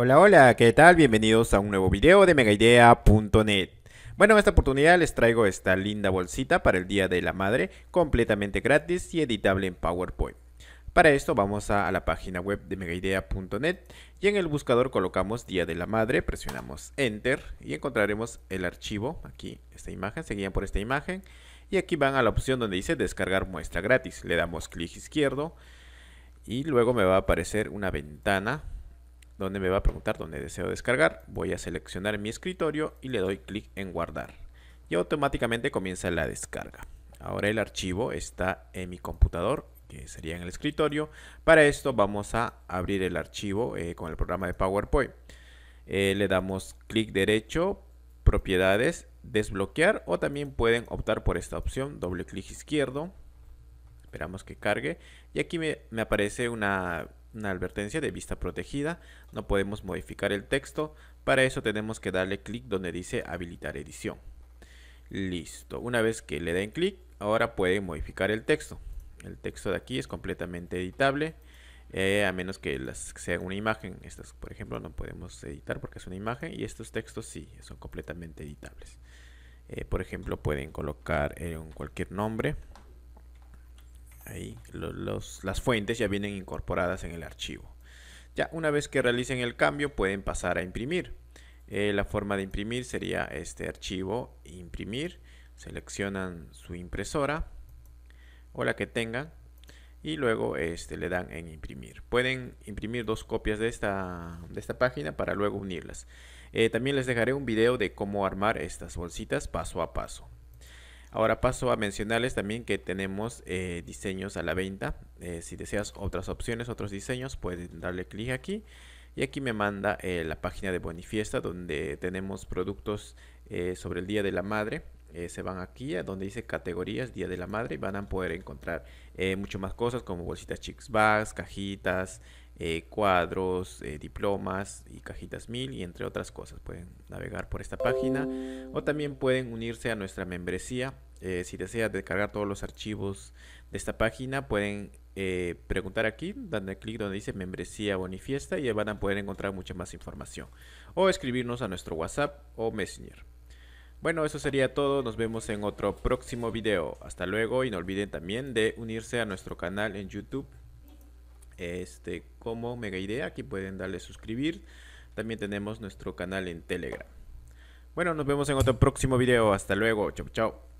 Hola, hola, ¿qué tal? Bienvenidos a un nuevo video de megaidea.net. Bueno, en esta oportunidad les traigo esta linda bolsita para el Día de la Madre, completamente gratis y editable en PowerPoint. Para esto vamos a, la página web de megaidea.net y en el buscador colocamos Día de la Madre, presionamos Enter y encontraremos el archivo, aquí esta imagen, seguían por esta imagen, y aquí van a la opción donde dice descargar muestra gratis, le damos clic izquierdo y luego me va a aparecer una ventana donde me va a preguntar dónde deseo descargar. Voy a seleccionar mi escritorio y le doy clic en guardar. Y automáticamente comienza la descarga. Ahora el archivo está en mi computador, que sería en el escritorio. Para esto vamos a abrir el archivo eh, con el programa de PowerPoint. Eh, le damos clic derecho, propiedades, desbloquear o también pueden optar por esta opción, doble clic izquierdo. Esperamos que cargue y aquí me aparece una una advertencia de vista protegida, no podemos modificar el texto, para eso tenemos que darle clic donde dice habilitar edición. Listo, una vez que le den clic, ahora pueden modificar el texto. El texto de aquí es completamente editable, eh, a menos que las, sea una imagen. Estas, por ejemplo, no podemos editar porque es una imagen y estos textos sí, son completamente editables. Eh, por ejemplo, pueden colocar en eh, cualquier nombre, Ahí las fuentes ya vienen incorporadas en el archivo. Ya una vez que realicen el cambio pueden pasar a imprimir. Eh, la forma de imprimir sería este archivo, imprimir. Seleccionan su impresora o la que tengan y luego este, le dan en imprimir. Pueden imprimir dos copias de esta, de esta página para luego unirlas. Eh, también les dejaré un video de cómo armar estas bolsitas paso a paso. Ahora paso a mencionarles también que tenemos eh, diseños a la venta. Eh, si deseas otras opciones, otros diseños, puedes darle clic aquí. Y aquí me manda eh, la página de Bonifiesta donde tenemos productos sobre el Día de la Madre. se van aquí a donde dice categorías Día de la Madre y van a poder encontrar mucho más cosas como bolsitas chicks bags, cajitas, eh, cuadros, eh, diplomas y cajitas mil y entre otras cosas. Pueden navegar por esta página o también pueden unirse a nuestra membresía. Eh, si desean descargar todos los archivos de esta página, pueden preguntar aquí, dando clic donde dice membresía bonifiesta y van a poder encontrar mucha más información. O escribirnos a nuestro WhatsApp o Messenger. Bueno, eso sería todo. Nos vemos en otro próximo video. Hasta luego y no olviden también de unirse a nuestro canal en YouTube este, como Mega Idea. Aquí pueden darle suscribir. También tenemos nuestro canal en Telegram. Bueno, nos vemos en otro próximo video. Hasta luego. Chau, chau.